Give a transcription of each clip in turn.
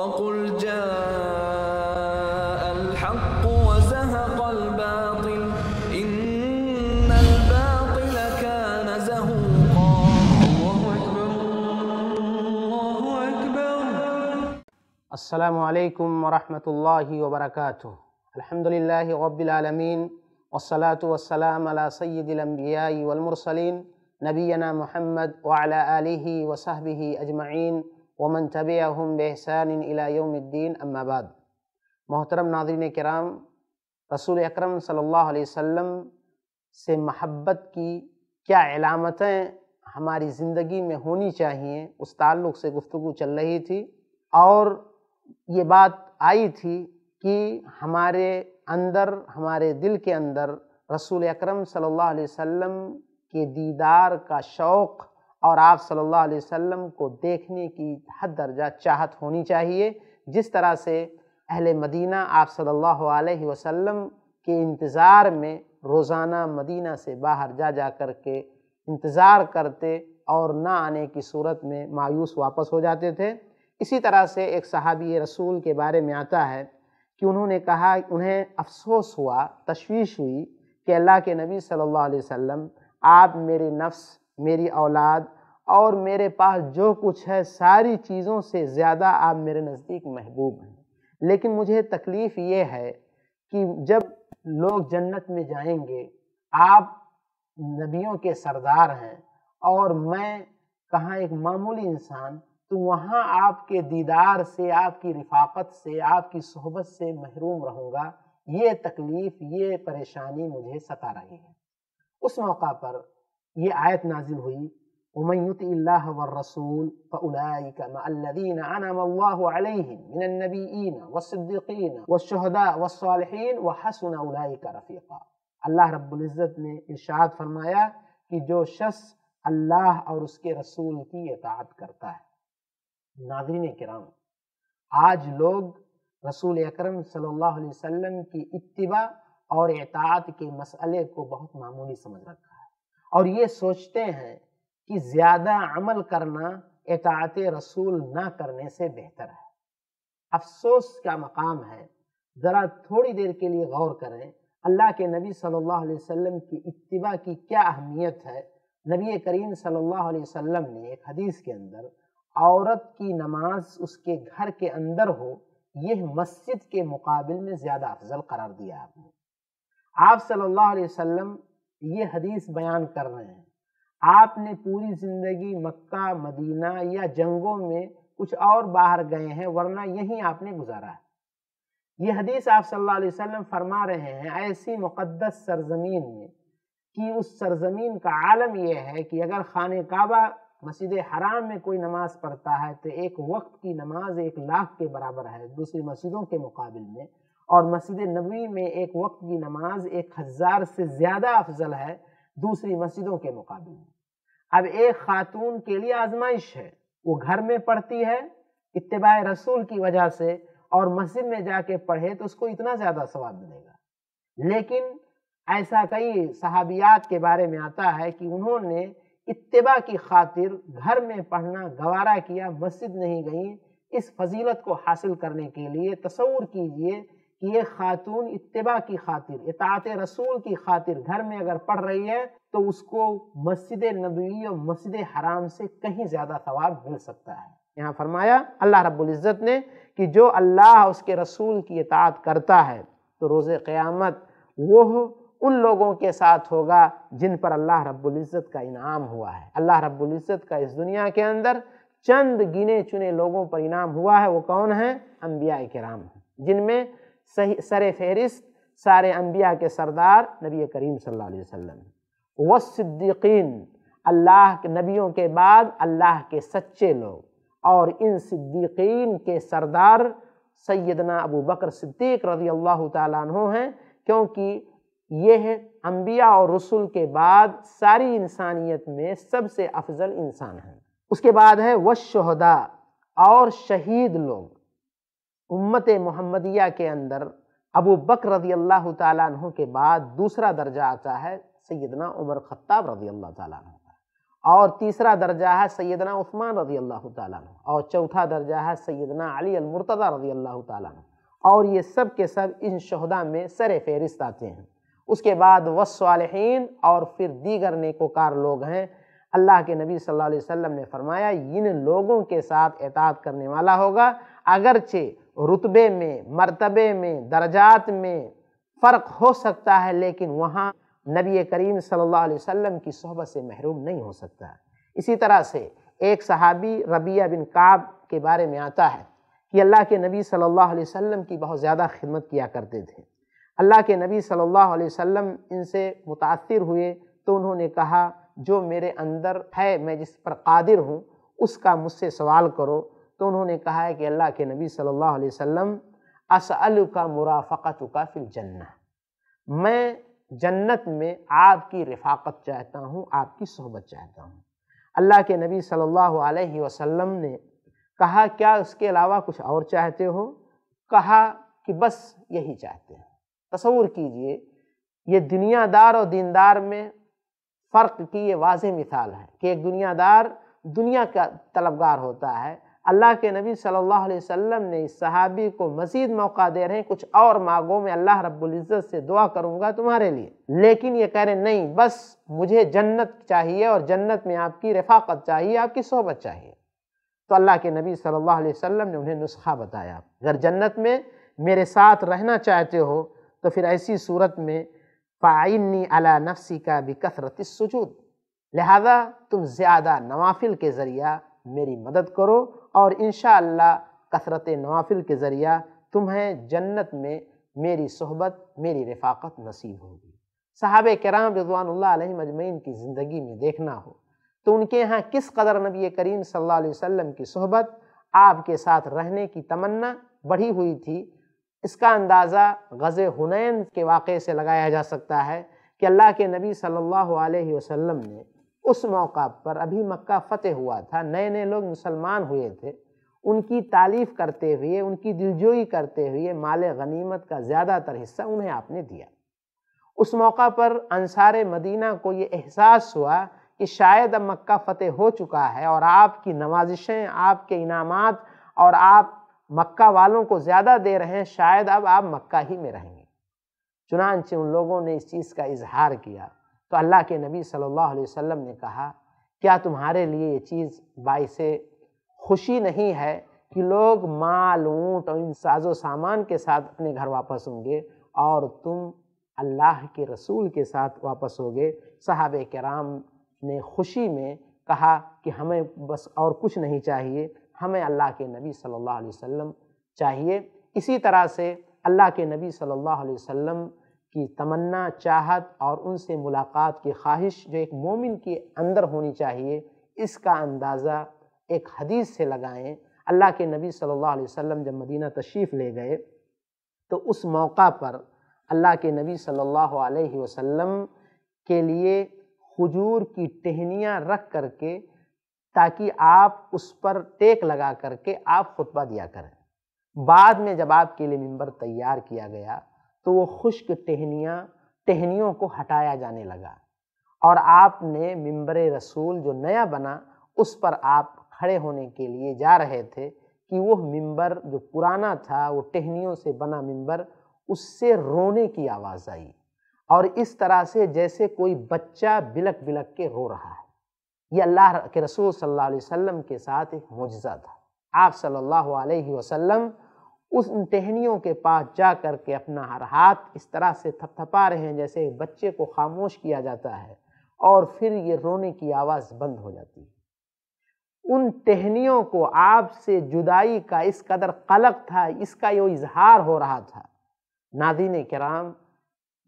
وقل جاء الحق وزهق الباطل إن الباطل كان زهوقا الله أكبر الله أكبر السلام عليكم ورحمة الله وبركاته الحمد لله رب العالمين والصلاة والسلام على سيد الأنبياء والمرسلين نبينا محمد وعلى آله وصحبه أجمعين वमन तबियाम बहसान इलायोमद्दीन अम्माबाद मोहतरम नाजरन कराम रसूल अक्रम सल्लल्लाहु अलैहि वसल्लम से महब्बत की क्या अलामतें हमारी ज़िंदगी में होनी चाहिए उस ताल्लुक़ से गुफ्तु चल रही थी और ये बात आई थी कि हमारे अंदर हमारे दिल के अंदर रसूल अकरम सल्लल्लाहु अलैहि वसल्लम के दीदार का शौक़ और आप सल्लल्लाहु अलैहि वसल्लम को देखने की हद दर्जा चाहत होनी चाहिए जिस तरह से अहल मदीना आप सल्लल्लाहु अलैहि वसल्लम के इंतज़ार में रोज़ाना मदीना से बाहर जा जा कर के इंतज़ार करते और ना आने की सूरत में मायूस वापस हो जाते थे इसी तरह से एक सहाबी रसूल के बारे में आता है कि उन्होंने कहा उन्हें अफसोस हुआ तशवीश हुई कि अल्लाह के नबी सल्लल्लाहु अलैहि वसल्लम आप मेरे नफ्स मेरी औलाद और मेरे पास जो कुछ है सारी चीज़ों से ज़्यादा आप मेरे नज़दीक महबूब हैं लेकिन मुझे तकलीफ़ ये है कि जब लोग जन्नत में जाएंगे आप नबियों के सरदार हैं और मैं कहाँ एक मामूली इंसान तो वहाँ आपके दीदार से आपकी रिफाकत से आपकी सोहबत से महरूम रहूँगा ये तकलीफ़ ये परेशानी मुझे सता रही है उस मौका पर ये आयत नाजिल हुई ومن يطع الله والرسول فأولئك مع الذين أنعم الله عليهم من النبيين والصديقين والشهداء والصالحين وحسن أولئك रफीका अल्लाह रब्ज़त ने इर्शाद फरमाया कि जो शख्स अल्लाह और उसके रसूल की इतात करता है नादरीन कराम आज लोग रसूल अकरम सल्लल्लाहु अलैहि वसल्लम की इत्तिबा और इतात के मसले को बहुत मामूली समझ रखा है और ये सोचते हैं कि ज़्यादा अमल करना एतात रसूल ना करने से बेहतर है अफसोस का मकाम है ज़रा थोड़ी देर के लिए गौर करें अल्लाह के नबी सल्लल्लाहु अलैहि वसल्लम की इतबा की क्या अहमियत है नबी करीम सल्लल्लाहु अलैहि वसल्लम ने एक हदीस के अंदर औरत की नमाज उसके घर के अंदर हो यह मस्जिद के मुकाबल में ज़्यादा अफजल करार दिया आपने आप सल्लल्लाहु अलैहि वसल्लम ये हदीस बयान कर रहे हैं आपने पूरी ज़िंदगी मक्का मदीना या जंगों में कुछ और बाहर गए हैं वरना यहीं आपने गुजारा है ये हदीस आप सल्लल्लाहु अलैहि वसल्लम फरमा रहे हैं ऐसी मुक़दस सरजमीन में कि उस सरजमीन का आलम यह है कि अगर खान काबा मस्जिद हराम में कोई नमाज पढ़ता है तो एक वक्त की नमाज एक लाख के बराबर है दूसरी मस्जिदों के मुकाबले में और मस्जिद नबी में एक वक्त की नमाज एक हज़ार से ज़्यादा अफजल है दूसरी मस्जिदों के मुकाबले अब एक खातून के लिए आजमाइश है वो घर में पढ़ती है इतबा रसूल की वजह से और मस्जिद में जाके पढ़े तो उसको इतना ज़्यादा सवाब मिलेगा लेकिन ऐसा कई सहाबियात के बारे में आता है कि उन्होंने इतबा की खातिर घर में पढ़ना गवारा किया मस्जिद नहीं गई इस फजीलत को हासिल करने के लिए तस्वूर कीजिए कि ये खातून इतबा की खातिर इतात रसूल की खातिर घर में अगर पढ़ रही है तो उसको मस्जिद नबी और मस्जिद हराम से कहीं ज़्यादा सवाब मिल सकता है यहाँ फरमाया अल्लाह रब्ज़त ने कि जो अल्लाह उसके रसूल की इतात करता है तो रोज़ क़्यामत वो उन लोगों के साथ होगा जिन पर अल्लाह रबुल्ज़त का इनाम हुआ है अल्लाह रबुल्ज़त का इस दुनिया के अंदर चंद गिने चुने लोगों पर इनाम हुआ है वो कौन है अम्बिया कराम जिनमें सही सर फहरिस्त सारे अम्बिया के सरदार नबी करीम सल्लल्लाहु अलैहि वसल्लम वसिद्दीकीन अल्लाह के नबियों के बाद अल्लाह के सच्चे लोग और इन सिद्दीकीन के सरदार सैदना अबू बकर सिद्दीक रजी अल्लाह तु हैं क्योंकि यह अम्बिया और रसूल के बाद सारी इंसानियत में सबसे अफजल इंसान हैं उसके बाद है वशहदा और शहीद लोग उम्मत मोहम्मदिया के अंदर अबू बकर रजी अल्लाह तु के बाद दूसरा दर्जा आता है सैदना उमर ख़त्ताब रजी अल्लाह तु का और तीसरा दर्जा है सैदना उस्मान रजी अल्लाह तु और चौथा दर्जा है सैदना अली अलमरतदा रजी अल्लाह तु और ये सब के सब इन शहदा में सर फहरिस्त आते हैं उसके बाद वसालहन और फिर दीगर नेकोकार लोग हैं अल्लाह के नबी सल्लल्लाहु अलैहि वसल्लम ने फरमाया इन लोगों के साथ एतात करने वाला होगा अगरचे रुतबे में मरतबे में दर्जात में फ़र्क हो सकता है लेकिन वहाँ नबी करीम सल्लल्लाहु अलैहि वसल्लम की सोहबत से महरूम नहीं हो सकता इसी तरह से एक सहाबी रबिया बिन काब के बारे में आता है कि अल्लाह के नबी सल्लल्लाहु अलैहि वसल्लम की बहुत ज़्यादा खिदमत किया करते थे अल्लाह के नबी सल्लल्लाहु अलैहि वसल्लम इनसे मुतासर हुए तो उन्होंने कहा जो मेरे अंदर है मैं जिस पर कादिर हूँ उसका मुझसे सवाल करो तो उन्होंने कहा है कि अल्लाह के नबी सल्लल्लाहु अलैहि वसल्लम असअल का मुराफ़त का फिल जन्ना मैं जन्नत में आपकी रफाकत चाहता हूँ आपकी सोहबत चाहता हूँ अल्लाह के नबी सल्लल्लाहु अलैहि वसल्लम ने कहा क्या उसके अलावा कुछ और चाहते हो कहा कि बस यही चाहते हैं तस्वूर कीजिए ये दुनियादार और दीनदार में फ़र्क की ये वाज मिसाल है कि एक दुनियादार दुनिया का तलबगार होता है अल्लाह के नबी सल्लल्लाहु अलैहि वसल्लम ने इस सहाबी को मज़ीद मौका दे रहे हैं कुछ और मांगो में अल्लाह रब्बुल इज़्ज़त से दुआ करूँगा तुम्हारे लिए लेकिन ये कह रहे नहीं बस मुझे जन्नत चाहिए और जन्नत में आपकी रफाकत चाहिए आपकी सोहबत चाहिए तो अल्लाह के नबी सल्लल्लाहु अलैहि वसल्लम ने उन्हें नुस्खा बताया अगर जन्नत में मेरे साथ रहना चाहते हो तो फिर ऐसी सूरत में फ़ाइनी अला नफसी का भी कसरत लिहाजा तुम ज़्यादा नवाफिल के ज़रिया मेरी मदद करो और इन कसरत नवाफिल के ज़रिया तुम्हें जन्नत में मेरी सहबत मेरी रफ़ाक़त नसीब होगी साहब कराम रजवान मजमैन की ज़िंदगी में देखना हो तो उनके यहाँ किस कदर नबी करीम सल अलैहि की सहबत आपके साथ रहने की तमन्ना बढ़ी हुई थी इसका अंदाज़ा गज़ हुनैन के वाक़े से लगाया जा सकता है कि अल्लाह के नबी सल्लल्लाहु अलैहि वसल्लम ने उस मौका पर अभी मक्का फतेह हुआ था नए नए लोग मुसलमान हुए थे उनकी तारीफ करते हुए उनकी दिलजोई करते हुए माल गनीमत का ज़्यादातर हिस्सा उन्हें आपने दिया उस मौका पर अनसार मदीना को ये एहसास हुआ कि शायद अब मक्का फ़तेह हो चुका है और आपकी नवाजिशें आपके इनाम और आप मक्का वालों को ज़्यादा दे रहे हैं शायद अब आप मक्का ही में रहेंगे चुनानचे उन लोगों ने इस चीज़ का इजहार किया तो अल्लाह के नबी सल्लल्लाहु अलैहि वसल्लम ने कहा क्या तुम्हारे लिए ये चीज़ से खुशी नहीं है कि लोग माल ऊँट और इन साजो सामान के साथ अपने घर वापस होंगे और तुम अल्लाह के रसूल के साथ वापस हो गए साहब कराम ने खुशी में कहा कि हमें बस और कुछ नहीं चाहिए हमें अल्लाह के नबी सल्लल्लाहु अलैहि वसल्लम चाहिए इसी तरह से अल्लाह के नबी सल्लल्लाहु अलैहि वसल्लम की तमन्ना चाहत और उनसे मुलाकात की ख्वाहिश जो एक मोमिन के अंदर होनी चाहिए इसका अंदाज़ा एक हदीस से लगाएं अल्लाह के नबी सल्लल्लाहु अलैहि वसल्लम जब मदीना तशरीफ़ ले गए तो उस मौका पर अल्लाह के नबी सल्लल्लाहु अलैहि वसल्लम के लिए खजूर की टहनियाँ रख करके ताकि आप उस पर टेक लगा करके आप खुतबा दिया करें बाद में जब आपके लिए मंबर तैयार किया गया तो वो खुश्क टहनियाँ टहनियों को हटाया जाने लगा और आपने मम्बर रसूल जो नया बना उस पर आप खड़े होने के लिए जा रहे थे कि वो मम्बर जो पुराना था वो टहनियों से बना मम्बर उससे रोने की आवाज़ आई और इस तरह से जैसे कोई बच्चा बिलक बिलक के रो रहा है ये अल्लाह के रसूल सल्लल्लाहु अलैहि वसल्लम के साथ एक मुजज़ा था आप सल्लल्लाहु अलैहि वसल्लम उस टहनियों के पास जा कर के अपना हर हाथ इस तरह से थपथपा रहे हैं जैसे बच्चे को खामोश किया जाता है और फिर ये रोने की आवाज़ बंद हो जाती है उन टहनियों को आपसे जुदाई का इस कदर कलक था इसका यो इजहार हो रहा था नादिन कराम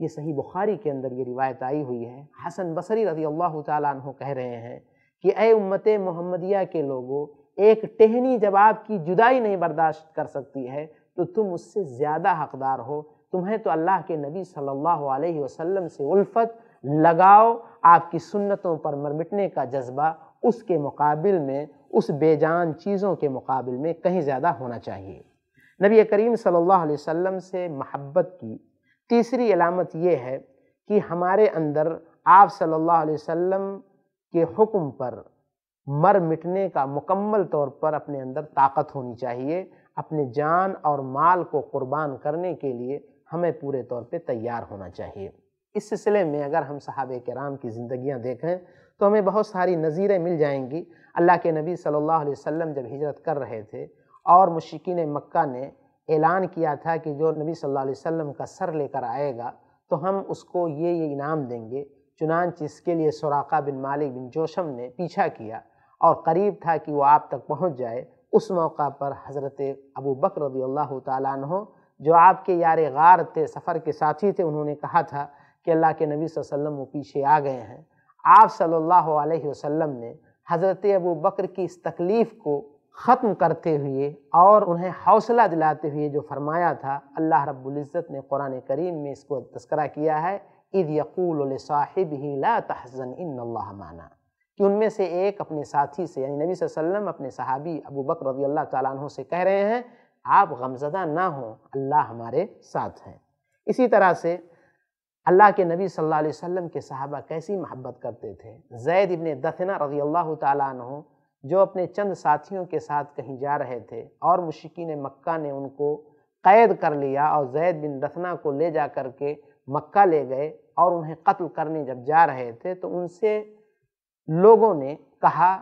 ये सही बुखारी के अंदर ये रिवायत आई हुई है हसन बसरी रजी अल्लाह तह रहे हैं कि ए उम्मत मोहम्मदिया के लोगों एक टहनी जब आपकी जुदाई नहीं बर्दाश्त कर सकती है तो तुम उससे ज़्यादा हकदार हो तुम्हें तो अल्लाह के नबी सल्लल्लाहु अलैहि वसल्लम से उल्फत लगाओ आपकी सुन्नतों पर मरमिटने का जज्बा उसके मुकाबल में उस बेजान चीज़ों के मुकाबल में कहीं ज़्यादा होना चाहिए नबी करीम सल्लल्लाहु अलैहि वसल्लम से महब्बत की तीसरी अलामत ये है कि हमारे अंदर आप सल्लल्लाहु अलैहि वसल्लम के हुक्म पर मर मिटने का मुकम्मल तौर पर अपने अंदर ताकत होनी चाहिए अपने जान और माल को कुर्बान करने के लिए हमें पूरे तौर पे तैयार होना चाहिए इस सिलसिले में अगर हम साहब कराम की ज़िंदियाँ देखें तो हमें बहुत सारी नज़ीरें मिल जाएंगी अल्लाह के नबी सल्लल्लाहु अलैहि वसल्लम जब हिजरत कर रहे थे और मुशिकिन मक्का ने ऐलान किया था कि जो नबी सल्लल्लाहु अलैहि वसल्लम का सर लेकर आएगा तो हम उसको ये ये इनाम देंगे चुनानच के लिए सुराका बिन मालिक बिन जोशम ने पीछा किया और करीब था कि वो आप तक पहुँच जाए उस मौका पर हज़रत अबू बकर रदी अल्लाह तु जो आपके यार गार थे सफ़र के साथी थे उन्होंने कहा था कि अल्लाह के नबी वसल्लम वो पीछे आ गए हैं आप सल्लल्लाहु अलैहि वसल्लम ने हज़रत अबू बकर की इस तकलीफ़ को ख़त्म करते हुए और उन्हें हौसला दिलाते हुए जो फरमाया था अल्लाह रब्ज़त ने कुरान करीम में इसको तस्करा किया है इद यकूल साहिब ही ला तहज़न इन माना कि उनमें से एक अपने साथी से यानी नबी वसल्लम अपने सहाबी अबू बकर रजी अल्लाह तु से कह रहे हैं आप गमजदा ना हो अल्लाह हमारे साथ हैं इसी तरह से अल्लाह के नबी सल्लल्लाहु अलैहि वसल्लम के सहाबा कैसी मोहब्बत करते थे जैद इबन दफना रजी अल्लाह तु जो अपने चंद साथियों के साथ कहीं जा रहे थे और मुश्किन मक्का ने उनको कैद कर लिया और जैद बिन दफना को ले जा कर के मक्का ले गए और उन्हें कत्ल करने जब जा रहे थे तो उनसे लोगों ने कहा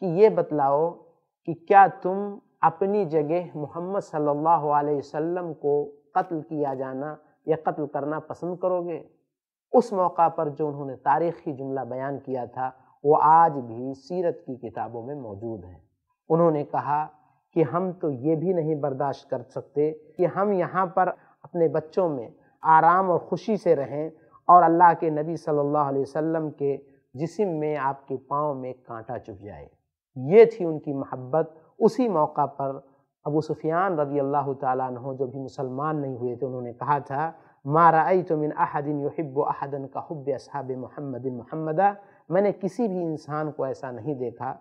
कि ये बतलाओ कि क्या तुम अपनी जगह मोहम्मद सल्लल्लाहु अलैहि वसल्लम को कत्ल किया जाना या कत्ल करना पसंद करोगे उस मौका पर जो उन्होंने तारीखी जुमला बयान किया था वो आज भी सीरत की किताबों में मौजूद है उन्होंने कहा कि हम तो ये भी नहीं बर्दाश्त कर सकते कि हम यहाँ पर अपने बच्चों में आराम और ख़ुशी से रहें और अल्लाह के नबी सल्लल्लाहु अलैहि वसल्लम के जिसम में आपके पाँव में कांटा चुभ जाए ये थी उनकी मोहब्बत उसी मौका पर अबू सुफियान रदी अल्लाह तु जो भी मुसलमान नहीं हुए थे उन्होंने कहा था मारा तो मिन अहदिन युहब अहदन का हब असहाब महमदिन महमदा मैंने किसी भी इंसान को ऐसा नहीं देखा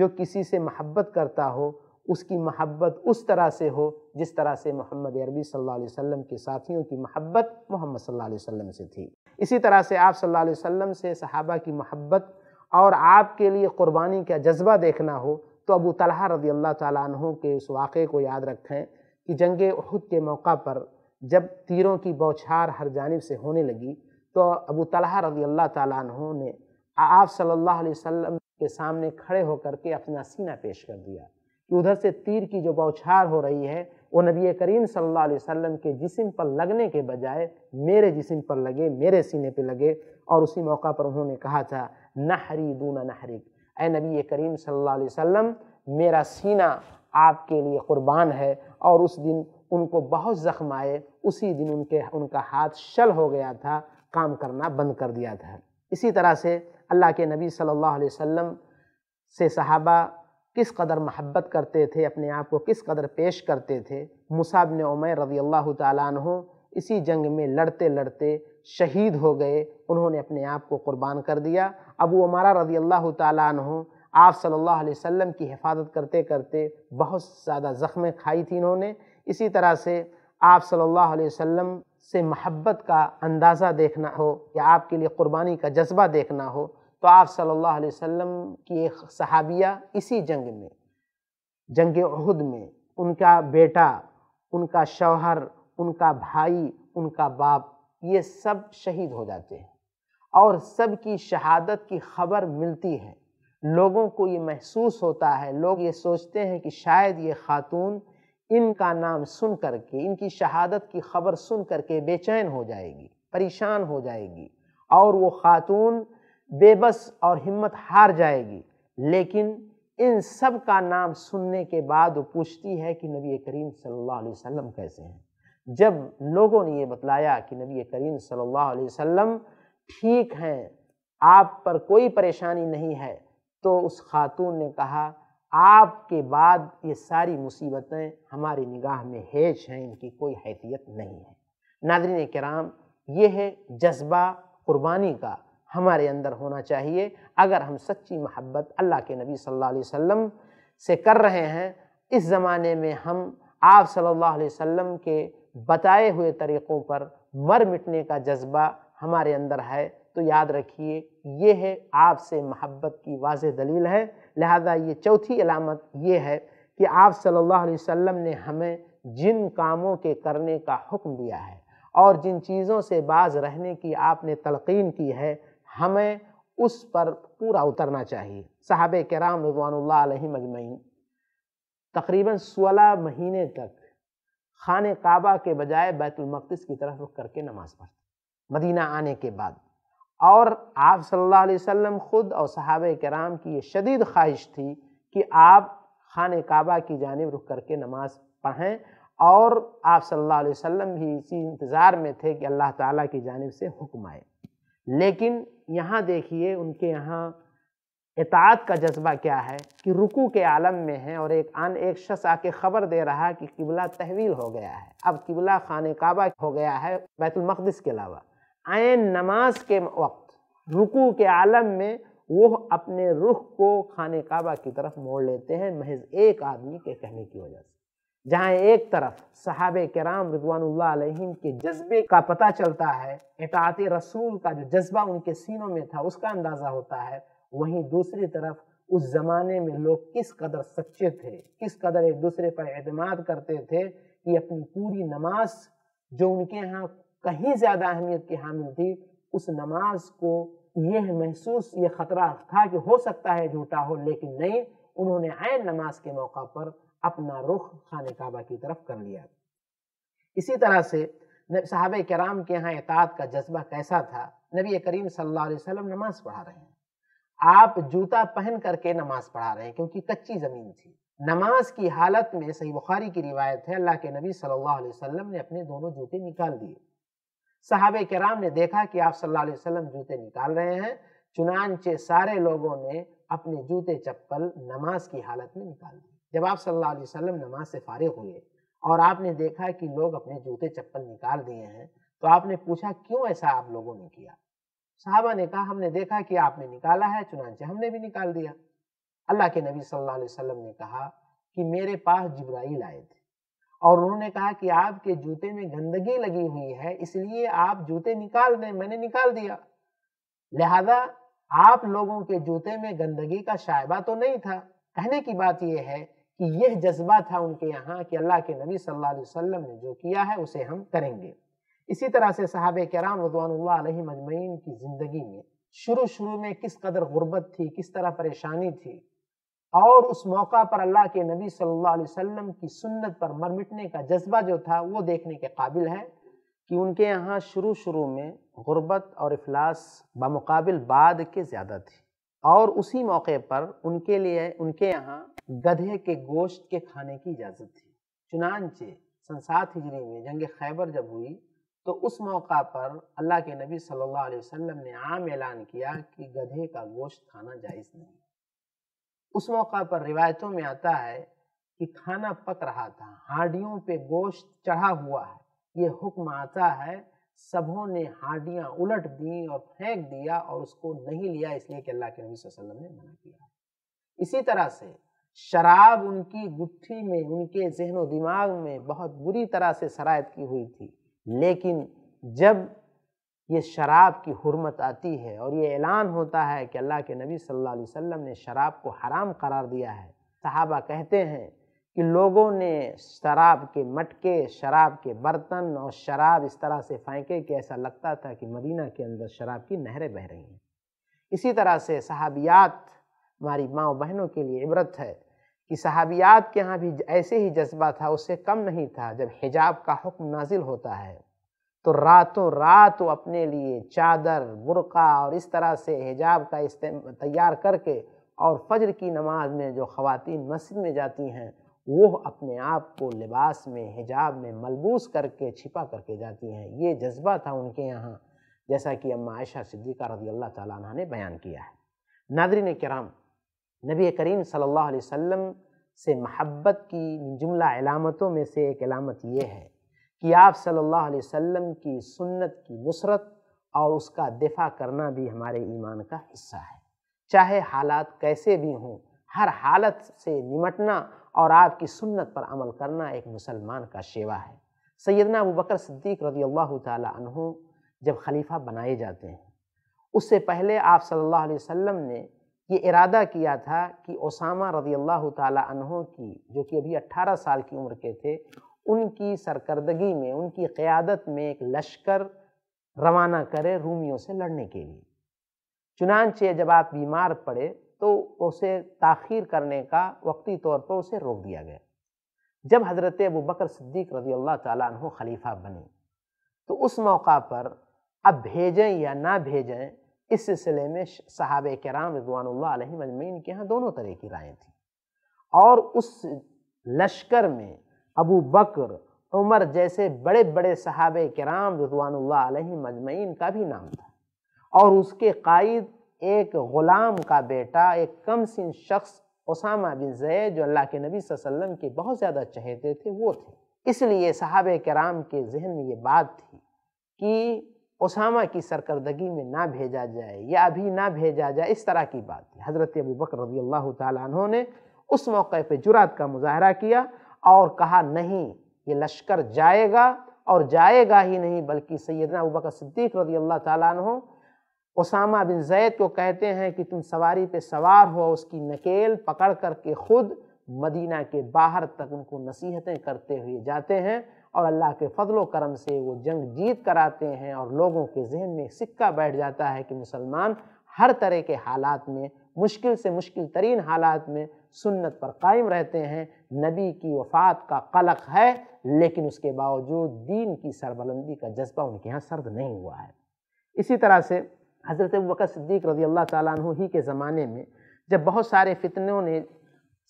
जो किसी से महब्बत करता हो उसकी महब्बत उस तरह से हो जिस तरह से मोहम्मद अरबी सल्लल्लाहु वसम के साथियों की महब्बत मोहम्मद सल्ला वसम से थी इसी तरह से आप सल्लल्लाहु अलैहि वसल्लम से सहाबा की महब्बत और आपके लिए क़ुरबानी का जज्बा देखना हो तो अबू तलहा रजी अल्लाह तु के उस वाक़े को याद रखें कि जंग उहद के मौका पर जब तीरों की बौछार हर जानब से होने लगी तो अबू तलहा रजी अल्लाह तु ने आप सल्लल्लाहु अलैहि वसल्लम के सामने खड़े होकर के अपना सीना पेश कर दिया कि उधर से तीर की जो बौछार हो रही है वो नबी करीम सल्लल्लाहु अलैहि वसल्लम के जिसम पर लगने के बजाय मेरे जिसम पर लगे मेरे सीने पे लगे और उसी मौका पर उन्होंने कहा था नहरी दूना नहरिक ए नबी करीम सल्लल्लाहु अलैहि वसल्लम मेरा सीना आपके लिए क़ुरबान है और उस दिन उनको बहुत ज़ख्म आए उसी दिन उनके उनका हाथ शल हो गया था काम करना बंद कर दिया था इसी तरह से अल्लाह के नबी सल्लल्लाहु अलैहि वसल्लम से सहाबा किस कदर महब्बत करते थे अपने आप को किस कदर पेश करते थे मुसाब ने उमर रदी अल्लाह तु इसी जंग में लड़ते लड़ते शहीद हो गए उन्होंने अपने आप को क़ुरबान कर दिया अब वो हमारा रदी अल्लाह तु आप सल्लल्लाहु अलैहि वसल्लम की हिफाजत करते करते बहुत ज़्यादा ज़ख्में खाई थी इन्होंने इसी तरह से आप सल्लल्लाहु अलैहि वसल्लम से महब्बत का अंदाज़ा देखना हो या आपके लिए क़ुरबानी का जज्बा देखना हो तो आप सल्लल्लाहु अलैहि वसल्लम की एक सहाबिया इसी जंग में जंग अहद में उनका बेटा उनका शौहर उनका भाई उनका बाप ये सब शहीद हो जाते हैं और सब की शहादत की खबर मिलती है लोगों को ये महसूस होता है लोग ये सोचते हैं कि शायद ये खातून इनका नाम सुन करके इनकी शहादत की खबर सुन करके बेचैन हो जाएगी परेशान हो जाएगी और वो खातून बेबस और हिम्मत हार जाएगी लेकिन इन सब का नाम सुनने के बाद वो पूछती है कि नबी करीम सल्लल्लाहु अलैहि वसल्लम कैसे हैं जब लोगों ने ये बतलाया कि नबी करीम सल्लल्लाहु अलैहि वसल्लम ठीक हैं आप पर कोई परेशानी नहीं है तो उस खातून ने कहा आपके बाद ये सारी मुसीबतें हमारी निगाह में हेज हैं इनकी कोई हैसियत नहीं है नादरी कराम ये है जज्बा कुर्बानी का हमारे अंदर होना चाहिए अगर हम सच्ची मोहब्बत अल्लाह के नबी सल्लल्लाहु अलैहि वसल्लम से कर रहे हैं इस ज़माने में हम आप सल्लल्लाहु अलैहि वसल्लम के बताए हुए तरीक़ों पर मर मिटने का जज्बा हमारे अंदर है तो याद रखिए ये है आपसे मोहब्बत की वाज दलील है लिहाजा ये चौथी अलामत ये है कि आप सल्लल्लाहु अलैहि वसल्लम ने हमें जिन कामों के करने का हुक्म दिया है और जिन चीज़ों से बाज रहने की आपने तलकीन की है हमें उस पर पूरा उतरना चाहिए साहब कराम रजवान मजमैन तकरीबन सोलह महीने तक खान काबा के बजाय बैतुलमक़दस की तरफ रुख करके नमाज़ पढ़ते मदीना आने के बाद और आप सल्लल्लाहु अलैहि वसल्लम ख़ुद और साहब कराम की ये शदीद ख्वाहिश थी कि आप खान काबा की जानब रुख करके नमाज़ पढ़ें और आप सल्लल्लाहु अलैहि वसल्लम भी इसी इंतज़ार में थे कि अल्लाह ताला की जानब से हुक्म आए लेकिन यहाँ देखिए उनके यहाँ इतात का जज्बा क्या है कि रुकू के आलम में है और एक आन एक शख्स आके खबर दे रहा है कि किबला तहवील हो गया है अब किबला खान काबा हो गया है बैतुलमक़दस के अलावा आयन नमाज के वक्त रुकू के आलम में वह अपने रुख को खान काबा की तरफ मोड़ लेते हैं महज एक आदमी के कहने की वजह से जहाँ एक तरफ सहाब कराम रिजवान के जज्बे का पता चलता है एतात रसूल का जो जज्बा उनके सीनों में था उसका अंदाज़ा होता है वहीं दूसरी तरफ उस ज़माने में लोग किस कदर सच्चे थे किस कदर एक दूसरे पर अहतमाद करते थे कि अपनी पूरी नमाज जो उनके यहाँ कहीं ज़्यादा अहमियत की हामिल थी उस नमाज को यह महसूस ये ख़तरा था कि हो सकता है झूठा हो लेकिन नहीं उन्होंने आय नमाज के मौका पर अपना रुख खान काबा की तरफ कर लिया इसी तरह से साहब कराम के यहाँ एतात का जज्बा कैसा था नबी करीम सल्लल्लाहु अलैहि वसल्लम नमाज पढ़ा रहे हैं आप जूता पहन करके नमाज पढ़ा रहे हैं क्योंकि कच्ची ज़मीन थी नमाज की हालत में सही बुखारी की रिवायत है अल्लाह के नबी सल्लल्लाहु अलैहि वसल्लम ने अपने दोनों जूते निकाल दिए साहब कराम ने देखा कि आप सल्लल्लाहु अलैहि वसल्लम जूते निकाल रहे हैं चुनानचे सारे लोगों ने अपने जूते चप्पल नमाज की हालत में निकाल दिए जब आप सल्लल्लाहु अलैहि वसल्लम नमाज से फारिग हुए और आपने देखा कि लोग अपने जूते चप्पल निकाल दिए हैं तो आपने पूछा क्यों ऐसा आप लोगों ने किया साहबा ने कहा हमने देखा कि आपने निकाला है चुनाचे हमने भी निकाल दिया अल्लाह के नबी सल्लल्लाहु अलैहि वसल्लम ने कहा कि मेरे पास जिब्राइल आए थे और उन्होंने कहा कि आपके जूते में गंदगी लगी हुई है इसलिए आप जूते निकाल दें मैंने निकाल दिया लिहाजा आप लोगों के जूते में गंदगी का शायबा तो नहीं था कहने की बात यह है कि यह जज्बा था उनके यहाँ कि अल्लाह के नबी सल्लल्लाहु अलैहि वसल्लम ने जो किया है उसे हम करेंगे इसी तरह से साहब कराम रजवान मजमैन की ज़िंदगी में शुरू शुरू में किस कदर गुर्बत थी किस तरह परेशानी थी और उस मौका पर अल्लाह के नबी सल्लल्लाहु अलैहि वसल्लम की सुन्नत पर मर मिटने का जज्बा जो था वो देखने के काबिल है कि उनके यहाँ शुरू शुरू में गुर्बत और अफलास बामुकाबिल बाद के ज़्यादा थी और उसी मौके पर उनके लिए उनके यहाँ गधे के गोश्त के खाने की इजाज़त थी चुनानचे सन हिजरी में जंग खैबर जब हुई तो उस मौका पर अल्लाह के नबी सल्लल्लाहु अलैहि वसल्लम ने आम ऐलान किया कि गधे का गोश्त खाना जायज़ नहीं उस मौका पर रिवायतों में आता है कि खाना पक रहा था हाडियों पे गोश्त चढ़ा हुआ है ये हुक्म आता है सबों ने हाडियां उलट दी और फेंक दिया और उसको नहीं लिया इसलिए कि अल्लाह के नबी वसल्लम ने मना किया इसी तरह से शराब उनकी गुत्थी में उनके जहनो दिमाग में बहुत बुरी तरह से शरायत की हुई थी लेकिन जब ये शराब की हरमत आती है और ये ऐलान होता है कि अल्लाह के नबी सल्लल्लाहु अलैहि वसल्लम ने शराब को हराम करार दिया है सहाबा कहते हैं कि लोगों ने शराब के मटके शराब के बर्तन और शराब इस तरह से फेंके कि ऐसा लगता था कि मदीना के अंदर शराब की नहरें बह रही हैं इसी तरह से सहाबियात हमारी माओ बहनों के लिए इबरत है कि सहाबियात के यहाँ भी ऐसे ही जज्बा था उससे कम नहीं था जब हिजाब का हुक्म नाजिल होता है तो रातों रात वो अपने लिए चादर बुरका और इस तरह से हिजाब का तैयार करके और फजर की नमाज में जो ख़वातीन मस्जिद में जाती हैं वो अपने आप को लिबास में हिजाब में मलबूस करके छिपा करके जाती हैं ये जज्बा था उनके यहाँ जैसा कि अम्मा आयशा सिद्दीक़ा रजी अल्लाह तह ने बयान किया है नादरीन कराम नबी करीम सल्लल्लाहु अलैहि वसल्लम से महब्बत की जुमला अलामतों में से एक अलामत ये है कि आप सल्लल्लाहु अलैहि वसल्लम की सुन्नत की नुसरत और उसका दिफा करना भी हमारे ईमान का हिस्सा है चाहे हालात कैसे भी हों हर हालत से निमटना और आपकी सुन्नत पर अमल करना एक मुसलमान का शेवा है सैदना अबू बकर सिद्दीक रदी अल्लाह तहु जब खलीफा बनाए जाते हैं उससे पहले आप सल्लल्लाहु अलैहि वसल्लम ने ये इरादा किया था कि ओसामा रदी अल्लाह तहु की जो कि अभी 18 साल की उम्र के थे उनकी सरकर्दगी में उनकी क़्यादत में एक लश्कर रवाना करे रूमियों से लड़ने के लिए चुनानचे जब आप बीमार पड़े तो उसे ताखिर करने का वक्ती तौर पर उसे रोक दिया गया जब हज़रत अबू बकर सिद्दीक रजी अल्लाह तु खलीफा बने तो उस मौका पर अब भेजें या ना भेजें इस सिलसिले में सहाब कराम रजवान के यहाँ दोनों तरह की राय थी और उस लश्कर में अबू बकर उमर जैसे बड़े बड़े सहाब कराम रजवान मजमैन का भी नाम था और उसके कायद एक ग़ुलाम का बेटा एक कम सिन शख्स उसामा बिन जैद जो अल्लाह के नबी वसल्लम के बहुत ज़्यादा चहेते थे वो थे इसलिए साहब कराम के जहन में ये बात थी कि उसामा की सरकर्दगी में ना भेजा जाए या अभी ना भेजा जाए इस तरह की बात थी हज़रत अबू बकर रजी अल्लाह तहों ने उस मौके पर जुरात का मुजाहरा किया और कहा नहीं ये लश्कर जाएगा और जाएगा ही नहीं बल्कि सैदना अबू बकर सिद्दीक रजी अल्लाह तु उसामा बिन जैद को कहते हैं कि तुम सवारी पे सवार हो उसकी नकेल पकड़ करके खुद मदीना के बाहर तक उनको नसीहतें करते हुए जाते हैं और अल्लाह के फजलो करम से वो जंग जीत कर आते हैं और लोगों के जहन में सिक्का बैठ जाता है कि मुसलमान हर तरह के हालात में मुश्किल से मुश्किल तरीन हालात में सुन्नत पर कायम रहते हैं नबी की वफात का कलक है लेकिन उसके बावजूद दीन की सरबलंदी का जज्बा उनके यहाँ सर्द नहीं हुआ है इसी तरह से हज़रत वक़र सिद्दीक रजी अल्लाह तु ही के ज़माने में जब बहुत सारे फितनों ने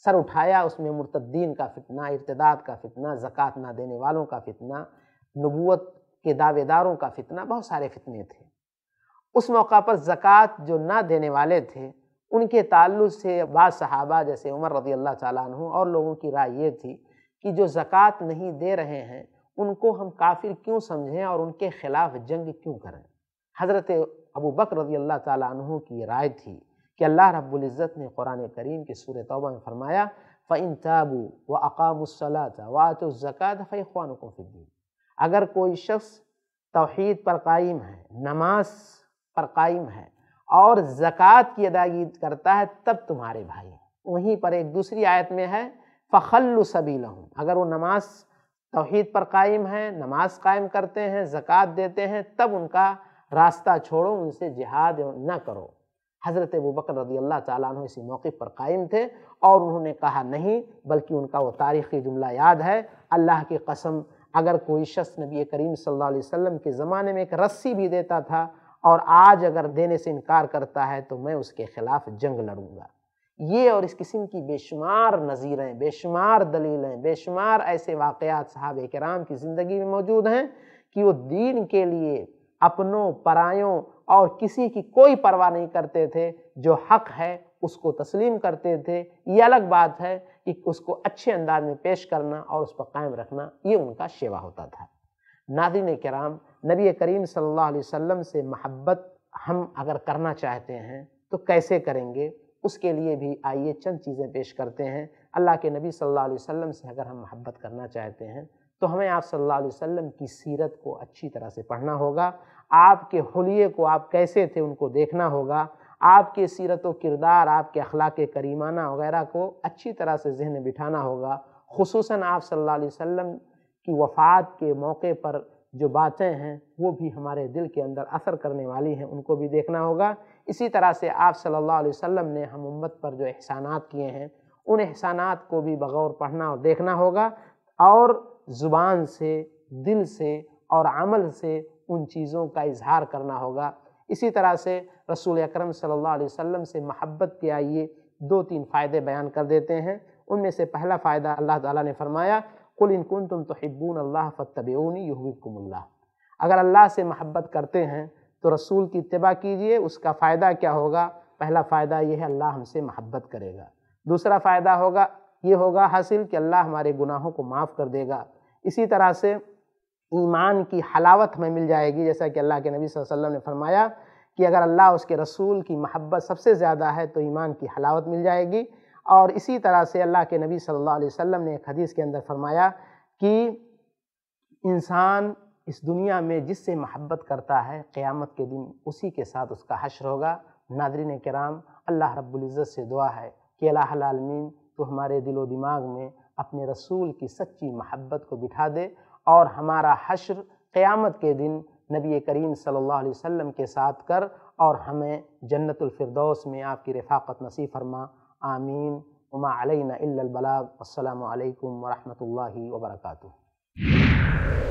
सर उठाया उसमें मुर्तद्दीन का फितना इर्तदाद का फितना ज़क़़त ना देने वालों का फितना नबूत के दावेदारों का फितना बहुत सारे फितने थे उस मौका पर ज़क़़त जो ना देने वाले थे उनके ताल्लुक से बाद सहाबा जैसे उमर रजी अल्लाह तु और लोगों की राय ये थी कि जो ज़क़़त नहीं दे रहे हैं उनको हम काफिर क्यों समझें और उनके ख़िलाफ़ जंग क्यों करें हज़रत अबू बकर रजी अल्लाह तु की राय थी कि अल्लाह रब्ज़त ने कुरान करीम की सूर तोबा में फरमाया फ़ा इन ताबू व अकामसलात वातुज़क़ात फ़ैवान फ़िद्दीन अगर कोई शख्स तोहद पर कायम है नमाज पर कायम है और ज़क़़त की अदायगी करता है तब तुम्हारे भाई वहीं पर एक दूसरी आयत में है फ़खल सबी अगर वो नमाज तोहद पर कायम है नमाज कायम करते हैं ज़क़़त देते हैं तब उनका रास्ता छोड़ो उनसे जिहाद न करो हज़रत अबू बकर अल्लाह ताली इसी मौके पर कायम थे और उन्होंने कहा नहीं बल्कि उनका वो तारीख़ी जुमला याद है अल्लाह की कसम अगर कोई शख्स नबी करीम सल्लल्लाहु अलैहि वसल्लम के ज़माने में एक रस्सी भी देता था और आज अगर देने से इनकार करता है तो मैं उसके ख़िलाफ़ जंग लड़ूँगा ये और इस किस्म की बेशुमार नज़ीरें बेशुमार दलीलें बेशुमार ऐसे वाक़ात साहब कराम की ज़िंदगी में मौजूद हैं कि वो दीन के लिए अपनों परायों और किसी की कोई परवाह नहीं करते थे जो हक है उसको तस्लीम करते थे ये अलग बात है कि उसको अच्छे अंदाज में पेश करना और उस पर कायम रखना ये उनका शेवा होता था नादिन कराम नबी करीम सल्लल्लाहु अलैहि वसल्लम से महब्बत हम अगर करना चाहते हैं तो कैसे करेंगे उसके लिए भी आइए चंद चीज़ें पेश करते हैं अल्लाह के नबी सल्लल्लाहु अलैहि वसल्लम से अगर हम मोहब्बत करना चाहते हैं तो हमें आप सल्लल्लाहु अलैहि वसल्लम की सीरत को अच्छी तरह से पढ़ना होगा आपके हलिए को आप कैसे थे उनको देखना होगा आपके सीरत व किरदार आपके अखलाक करीमाना वगैरह को अच्छी तरह से जहन बिठाना होगा खसूस आप सल्ला की वफ़ात के मौके पर जो बातें हैं वो भी हमारे दिल के अंदर असर करने वाली हैं उनको भी देखना होगा इसी तरह से आप सल्लल्लाहु अलैहि वसल्लम ने हम उम्मत पर जो एहसानात किए हैं उन एहसानात को भी बगौर पढ़ना और देखना होगा और ज़ुबान से दिल से और अमल से उन चीज़ों का इजहार करना होगा इसी तरह से रसूल अकरम सल्लल्लाहु अलैहि वसल्लम से महब्बत के आइए दो तीन फ़ायदे बयान कर देते हैं उनमें से पहला फ़ायदा अल्लाह ताला ने फरमाया कुल इन कुन तुम तोब्बून अल्लाह फ़तबनी यहबुकमल्ला अगर अल्लाह से महब्बत करते हैं तो रसूल की इतबा कीजिए उसका फ़ायदा क्या होगा पहला फ़ायदा यह है अल्लाह हमसे महब्बत करेगा दूसरा फ़ायदा होगा ये होगा हासिल कि अल्लाह हमारे गुनाहों को माफ़ कर देगा इसी तरह से ईमान की हलावत में मिल जाएगी जैसा कि अल्लाह के नबी वसल्लम ने फरमाया कि अगर अल्लाह उसके रसूल की महब्बत सबसे ज़्यादा है तो ईमान की हलावत मिल जाएगी और इसी तरह से अल्लाह के नबी सल्लल्लाहु अलैहि वसल्लम ने एक हदीस के अंदर फरमाया कि इंसान इस दुनिया में जिससे महब्बत करता है क़्यामत के दिन उसी के साथ उसका हशर होगा नादरीन कराम अल्लाह रब्ज़त से दुआ है कि अलामीन तो हमारे दिलो दिमाग में अपने रसूल की सच्ची महब्बत को बिठा दे और हमारा हश्र क़यामत के दिन नबी करीम सल्लल्लाहु अलैहि वसल्लम के साथ कर और हमें जन्नतफरदौस में आपकी रफाक़त नसीब फरमा आमीन उमा अलैना रहमतुल्लाहि व बरकातुहू